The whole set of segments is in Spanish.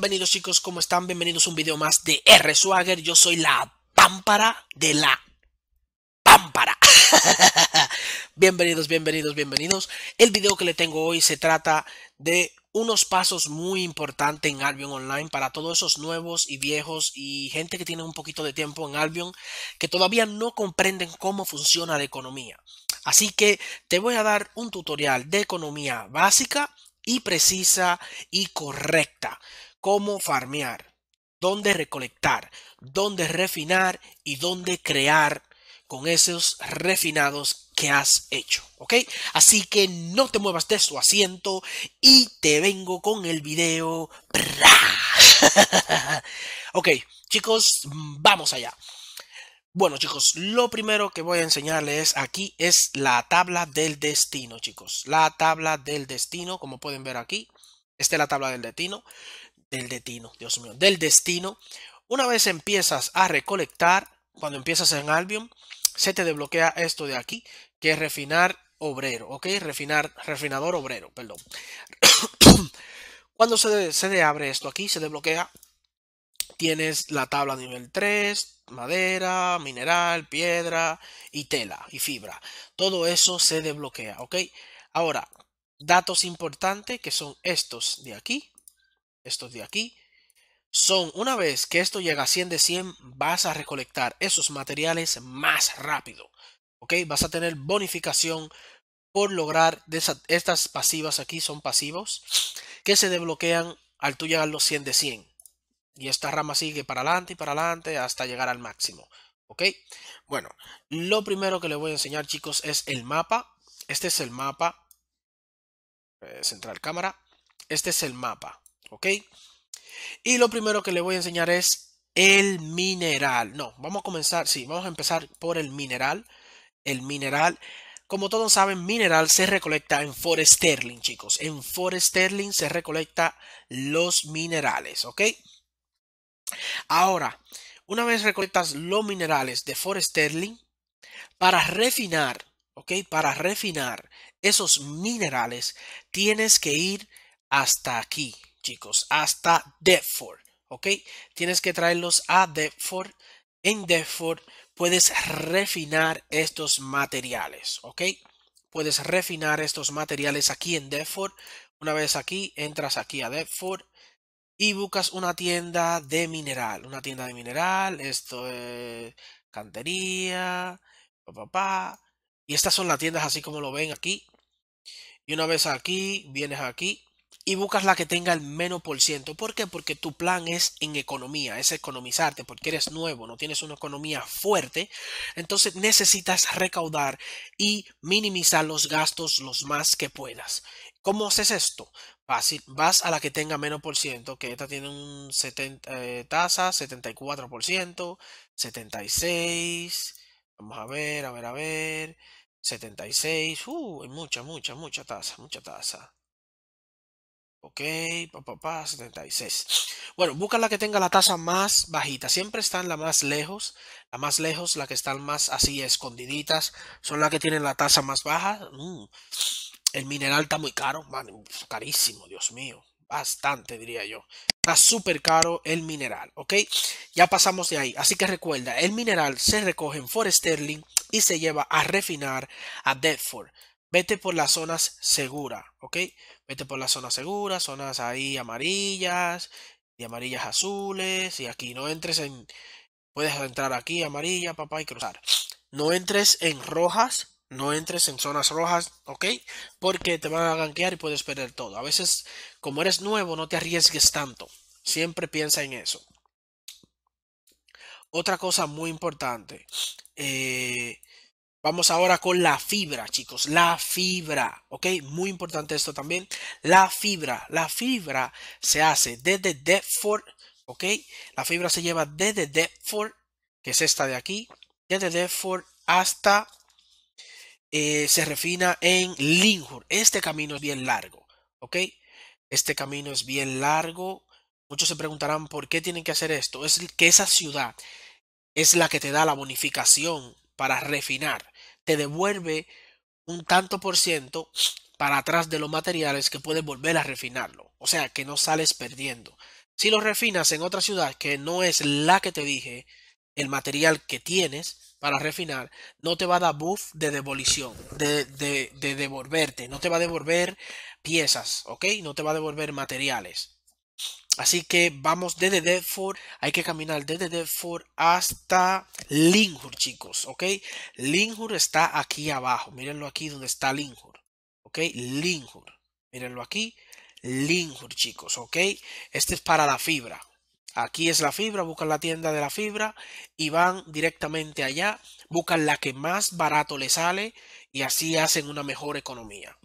Bienvenidos chicos, ¿cómo están? Bienvenidos a un video más de R Swagger. Yo soy la pámpara de la pámpara. bienvenidos, bienvenidos, bienvenidos. El video que le tengo hoy se trata de unos pasos muy importantes en Albion Online para todos esos nuevos y viejos y gente que tiene un poquito de tiempo en Albion que todavía no comprenden cómo funciona la economía. Así que te voy a dar un tutorial de economía básica y precisa y correcta cómo farmear, dónde recolectar, dónde refinar y dónde crear con esos refinados que has hecho, ¿ok? Así que no te muevas de su asiento y te vengo con el video. ok, chicos, vamos allá. Bueno, chicos, lo primero que voy a enseñarles aquí es la tabla del destino, chicos. La tabla del destino, como pueden ver aquí. Esta es la tabla del destino del destino, Dios mío, del destino. Una vez empiezas a recolectar, cuando empiezas en Albion, se te desbloquea esto de aquí, que es refinar obrero, ¿ok? Refinar, refinador obrero, perdón. cuando se, se abre esto aquí, se desbloquea, tienes la tabla nivel 3, madera, mineral, piedra y tela y fibra. Todo eso se desbloquea, ¿ok? Ahora, datos importantes que son estos de aquí estos de aquí, son una vez que esto llega a 100 de 100, vas a recolectar esos materiales más rápido. ¿Ok? Vas a tener bonificación por lograr estas pasivas aquí, son pasivos, que se desbloquean al tú llegar a los 100 de 100. Y esta rama sigue para adelante y para adelante hasta llegar al máximo. ¿Ok? Bueno, lo primero que les voy a enseñar chicos es el mapa. Este es el mapa. Eh, central cámara. Este es el mapa. ¿Ok? Y lo primero que le voy a enseñar es el mineral. No, vamos a comenzar, sí, vamos a empezar por el mineral. El mineral, como todos saben, mineral se recolecta en Foresterling chicos. En Foresterling se recolecta los minerales, ¿ok? Ahora, una vez recolectas los minerales de Foresterling para refinar, ¿ok? Para refinar esos minerales, tienes que ir hasta aquí, chicos, hasta Deptford, ¿ok? Tienes que traerlos a Deptford. En Deptford puedes refinar estos materiales, ¿ok? Puedes refinar estos materiales aquí en Deptford. Una vez aquí, entras aquí a Deptford y buscas una tienda de mineral. Una tienda de mineral, esto es cantería, papá. Y estas son las tiendas así como lo ven aquí. Y una vez aquí, vienes aquí y buscas la que tenga el menos por ciento. ¿Por qué? Porque tu plan es en economía, es economizarte, porque eres nuevo, no tienes una economía fuerte. Entonces necesitas recaudar y minimizar los gastos los más que puedas. ¿Cómo haces esto? vas a la que tenga menos por ciento, que esta tiene un 70, eh, tasa, 74%, 76, vamos a ver, a ver, a ver, 76, uh, mucha, mucha, mucha tasa, mucha tasa. Ok, papá, 76. Bueno, busca la que tenga la tasa más bajita. Siempre están la más lejos. La más lejos, la que están más así escondiditas, son las que tienen la tasa más baja. Mm. El mineral está muy caro, carísimo, Dios mío. Bastante, diría yo. Está súper caro el mineral, ¿ok? Ya pasamos de ahí. Así que recuerda, el mineral se recoge en Forest Sterling y se lleva a refinar a Deadford vete por las zonas seguras, ¿ok? Vete por las zonas seguras, zonas ahí amarillas y amarillas azules y aquí no entres en... Puedes entrar aquí amarilla, papá, y cruzar. No entres en rojas, no entres en zonas rojas, ¿ok? Porque te van a ganquear y puedes perder todo. A veces, como eres nuevo, no te arriesgues tanto. Siempre piensa en eso. Otra cosa muy importante. Eh, Vamos ahora con la fibra, chicos. La fibra, ¿ok? Muy importante esto también. La fibra. La fibra se hace desde Deptford, ¿ok? La fibra se lleva desde Deptford, que es esta de aquí, desde Deptford hasta eh, se refina en Linhur. Este camino es bien largo, ¿ok? Este camino es bien largo. Muchos se preguntarán por qué tienen que hacer esto. Es que esa ciudad es la que te da la bonificación para refinar. Te devuelve un tanto por ciento para atrás de los materiales que puedes volver a refinarlo. O sea, que no sales perdiendo. Si lo refinas en otra ciudad que no es la que te dije, el material que tienes para refinar, no te va a dar buff de devolución, de, de devolverte, no te va a devolver piezas, ¿ok? No te va a devolver materiales. Así que vamos desde Deadford. hay que caminar desde Deadford hasta Linhur, chicos, ¿ok? Linhur está aquí abajo, mírenlo aquí donde está Linhur, ¿ok? Linhur, mírenlo aquí, Linhur, chicos, ¿ok? Este es para la fibra. Aquí es la fibra, buscan la tienda de la fibra y van directamente allá, buscan la que más barato les sale y así hacen una mejor economía.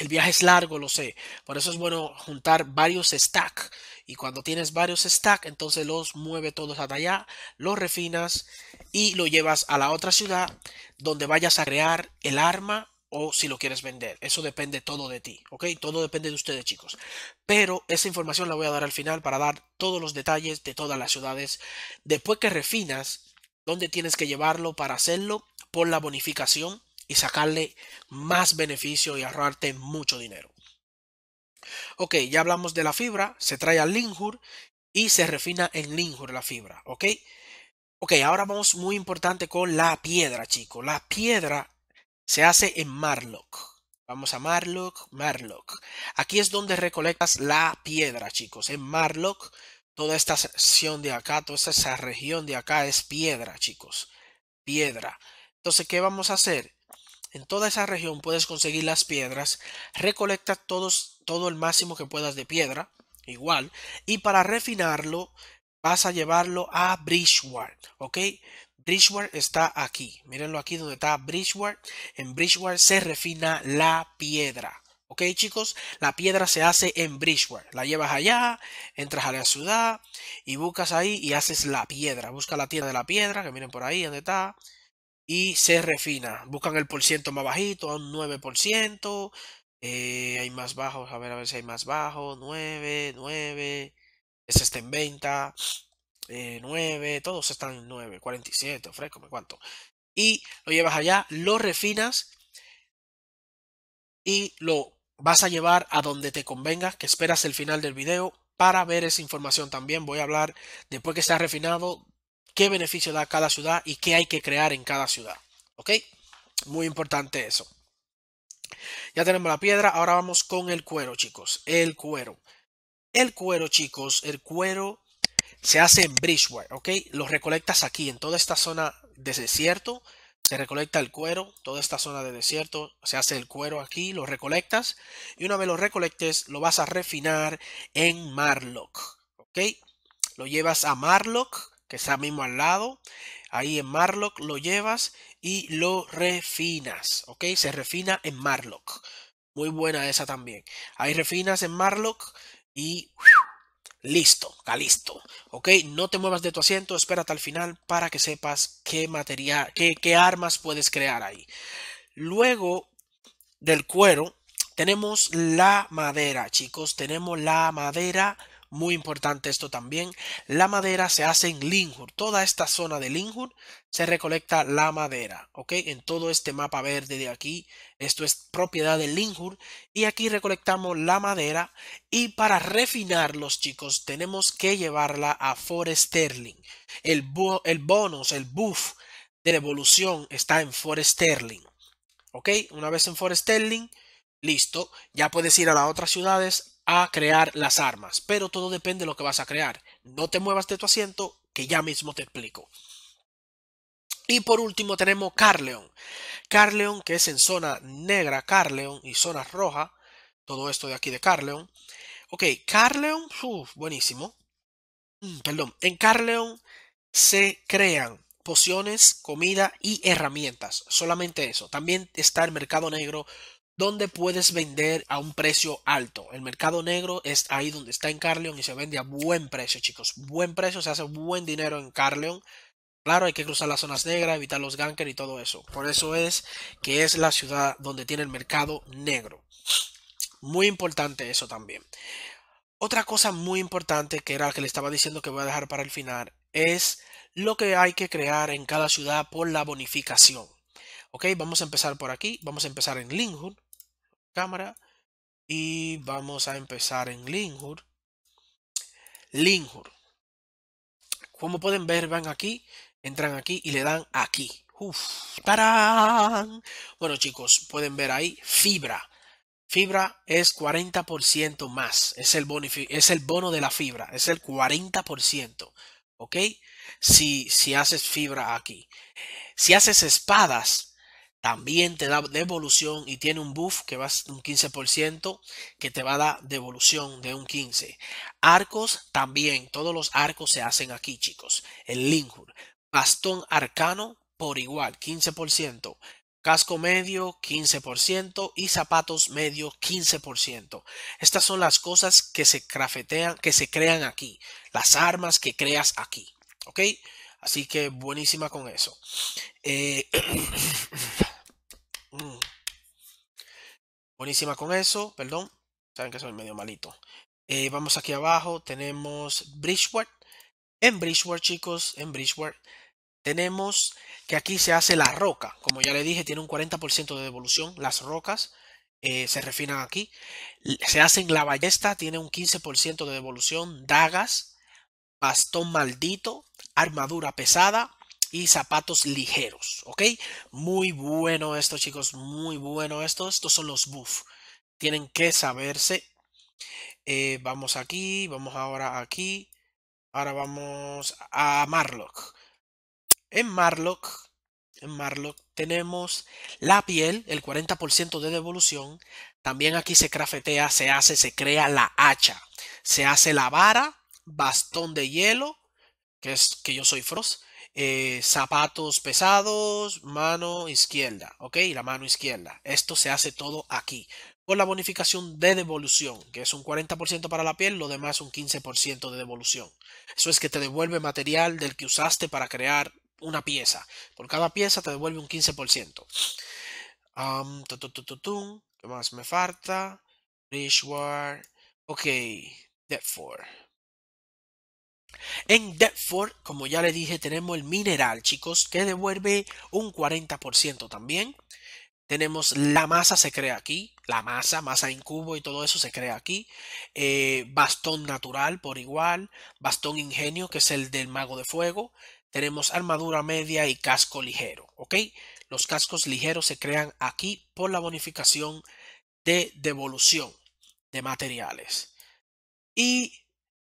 El viaje es largo, lo sé. Por eso es bueno juntar varios stack. Y cuando tienes varios stack, entonces los mueve todos hasta allá, los refinas y lo llevas a la otra ciudad donde vayas a crear el arma o si lo quieres vender. Eso depende todo de ti, ¿ok? Todo depende de ustedes, chicos. Pero esa información la voy a dar al final para dar todos los detalles de todas las ciudades. Después que refinas, dónde tienes que llevarlo para hacerlo, por la bonificación y sacarle más beneficio y ahorrarte mucho dinero. Ok, ya hablamos de la fibra, se trae al Linhur y se refina en Linhur la fibra, ¿ok? Ok, ahora vamos muy importante con la piedra, chicos. La piedra se hace en Marlock. Vamos a Marlock, Marlock. Aquí es donde recolectas la piedra, chicos. En Marlock, toda esta sección de acá, toda esa región de acá es piedra, chicos. Piedra. Entonces, ¿qué vamos a hacer? en toda esa región puedes conseguir las piedras, recolecta todos, todo el máximo que puedas de piedra, igual, y para refinarlo vas a llevarlo a Bridgeward, ¿ok? Bridgeward está aquí, mírenlo aquí donde está Bridgeward, en Bridgeward se refina la piedra. ¿Ok chicos? La piedra se hace en Bridgewater. La llevas allá, entras a la ciudad y buscas ahí y haces la piedra. Busca la tierra de la piedra, que miren por ahí donde está y se refina. Buscan el por ciento más bajito, a un 9%. Eh, hay más bajos, a ver, a ver si hay más bajo. 9, 9. Ese está en venta. 9, eh, todos están en 9, 47, fresco, me cuánto. Y lo llevas allá, lo refinas y lo vas a llevar a donde te convenga, que esperas el final del video para ver esa información también. Voy a hablar después que se ha refinado qué beneficio da cada ciudad y qué hay que crear en cada ciudad. ¿Ok? Muy importante eso. Ya tenemos la piedra, ahora vamos con el cuero, chicos. El cuero. El cuero, chicos, el cuero se hace en Bridgeware, ¿ok? Lo recolectas aquí, en toda esta zona de desierto, se recolecta el cuero, toda esta zona de desierto, se hace el cuero aquí, lo recolectas, y una vez lo recolectes, lo vas a refinar en Marlock, ¿ok? Lo llevas a Marlock, que está mismo al lado, ahí en Marlock lo llevas y lo refinas, ¿ok? Se refina en Marlock. Muy buena esa también. Ahí refinas en Marlock y listo, está listo. Ok, no te muevas de tu asiento, espérate al final para que sepas qué material, qué, qué armas puedes crear ahí. Luego del cuero, tenemos la madera, chicos. Tenemos la madera muy importante esto también. La madera se hace en Linhur, toda esta zona de Linhur se recolecta la madera, ¿ok? En todo este mapa verde de aquí, esto es propiedad de Linhur y aquí recolectamos la madera y para refinarlos chicos tenemos que llevarla a Foresterling El, el bonus, el buff de evolución está en Foresterling Sterling, ¿ok? Una vez en Foresterling listo, ya puedes ir a las otras ciudades a crear las armas, pero todo depende de lo que vas a crear. No te muevas de tu asiento, que ya mismo te explico. Y por último tenemos Carleon. Carleon, que es en zona negra Carleon y zona roja. Todo esto de aquí de Carleon. Ok, Carleon, buenísimo. Mm, perdón, en Carleon se crean pociones, comida y herramientas. Solamente eso. También está el mercado negro donde puedes vender a un precio alto. El mercado negro es ahí donde está en Carleon y se vende a buen precio, chicos. Buen precio, se hace buen dinero en Carleon. Claro, hay que cruzar las zonas negras, evitar los gankers y todo eso. Por eso es que es la ciudad donde tiene el mercado negro. Muy importante eso también. Otra cosa muy importante que era la que le estaba diciendo que voy a dejar para el final es lo que hay que crear en cada ciudad por la bonificación. Ok, vamos a empezar por aquí. Vamos a empezar en Lincoln cámara y vamos a empezar en Linhur. Linhur. Como pueden ver, van aquí, entran aquí y le dan aquí. Uf, Bueno chicos, pueden ver ahí fibra. Fibra es 40% más. Es el, es el bono de la fibra. Es el 40%. ¿Ok? Si, si haces fibra aquí. Si haces espadas, también te da devolución y tiene un buff que va un 15% que te va a dar devolución de un 15%. Arcos también, todos los arcos se hacen aquí, chicos. El linjur, Bastón arcano por igual, 15%. Casco medio 15% y zapatos medio 15%. Estas son las cosas que se crafetean, que se crean aquí, las armas que creas aquí, ¿ok? Así que buenísima con eso. Eh... Buenísima con eso, perdón. Saben que soy medio malito. Eh, vamos aquí abajo, tenemos Bridgeware. En Bridgeware, chicos, en Bridgeware tenemos que aquí se hace la roca. Como ya le dije, tiene un 40% de devolución. Las rocas eh, se refinan aquí. Se hacen la ballesta, tiene un 15% de devolución. Dagas, bastón maldito, armadura pesada, y zapatos ligeros, ¿ok? Muy bueno esto, chicos, muy bueno esto. Estos son los buff. Tienen que saberse. Eh, vamos aquí, vamos ahora aquí. Ahora vamos a Marlock. En Marlock, en Marlock tenemos la piel, el 40% de devolución. También aquí se crafetea, se hace, se crea la hacha. Se hace la vara, bastón de hielo, que es que yo soy Frost eh, zapatos pesados, mano izquierda, ¿ok? la mano izquierda. Esto se hace todo aquí. Con la bonificación de devolución, que es un 40% para la piel, lo demás un 15% de devolución. Eso es que te devuelve material del que usaste para crear una pieza. Por cada pieza te devuelve un 15%. ¿Qué más me falta? Rishwar. Ok, Depth 4. En Deptford, como ya les dije, tenemos el mineral, chicos, que devuelve un 40% también. Tenemos la masa se crea aquí, la masa, masa en cubo y todo eso se crea aquí. Eh, bastón natural por igual, bastón ingenio que es el del mago de fuego. Tenemos armadura media y casco ligero, ¿ok? Los cascos ligeros se crean aquí por la bonificación de devolución de materiales. Y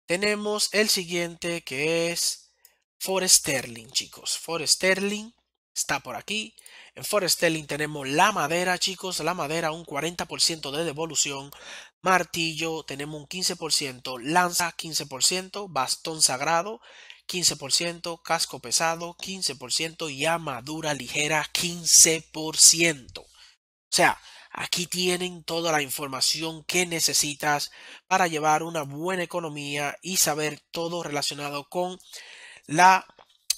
tenemos el siguiente que es Foresterling chicos. Foresterling está por aquí. En Foresterling tenemos la madera, chicos. La madera, un 40% de devolución. Martillo, tenemos un 15%. Lanza, 15%. Bastón sagrado, 15%, casco pesado 15% y armadura ligera 15%. O sea, Aquí tienen toda la información que necesitas para llevar una buena economía y saber todo relacionado con la,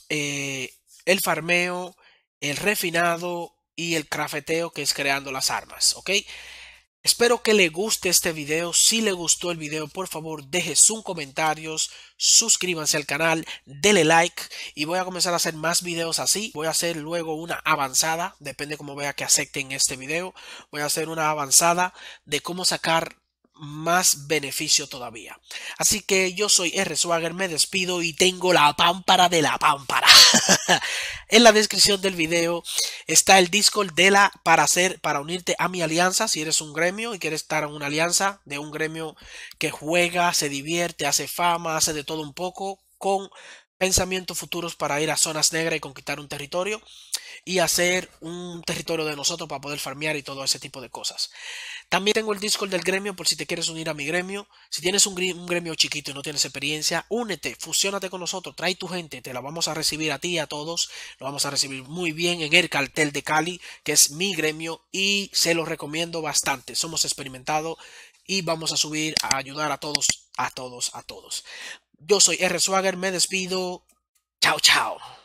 eh, el farmeo, el refinado y el crafeteo que es creando las armas. Espero que le guste este video. Si le gustó el video, por favor, deje sus comentarios, suscríbanse al canal, dele like y voy a comenzar a hacer más videos así. Voy a hacer luego una avanzada, depende cómo vea que acepten este video. Voy a hacer una avanzada de cómo sacar más beneficio todavía. Así que yo soy R. Swagger, me despido y tengo la pámpara de la pámpara. en la descripción del video está el Discord de la para hacer, para unirte a mi alianza. Si eres un gremio y quieres estar en una alianza de un gremio que juega, se divierte, hace fama, hace de todo un poco, con pensamientos futuros para ir a zonas negras y conquistar un territorio y hacer un territorio de nosotros para poder farmear y todo ese tipo de cosas. También tengo el Discord del gremio por si te quieres unir a mi gremio. Si tienes un, gremio chiquito y no tienes experiencia, únete, fusiónate con nosotros, trae tu gente, te la vamos a recibir a ti y a todos. Lo vamos a recibir muy bien en el cartel de Cali, que es mi gremio y se lo recomiendo bastante. Somos experimentados y vamos a subir a ayudar a todos, a todos, a todos. Yo soy R. Swagger, me despido. Chao, chao.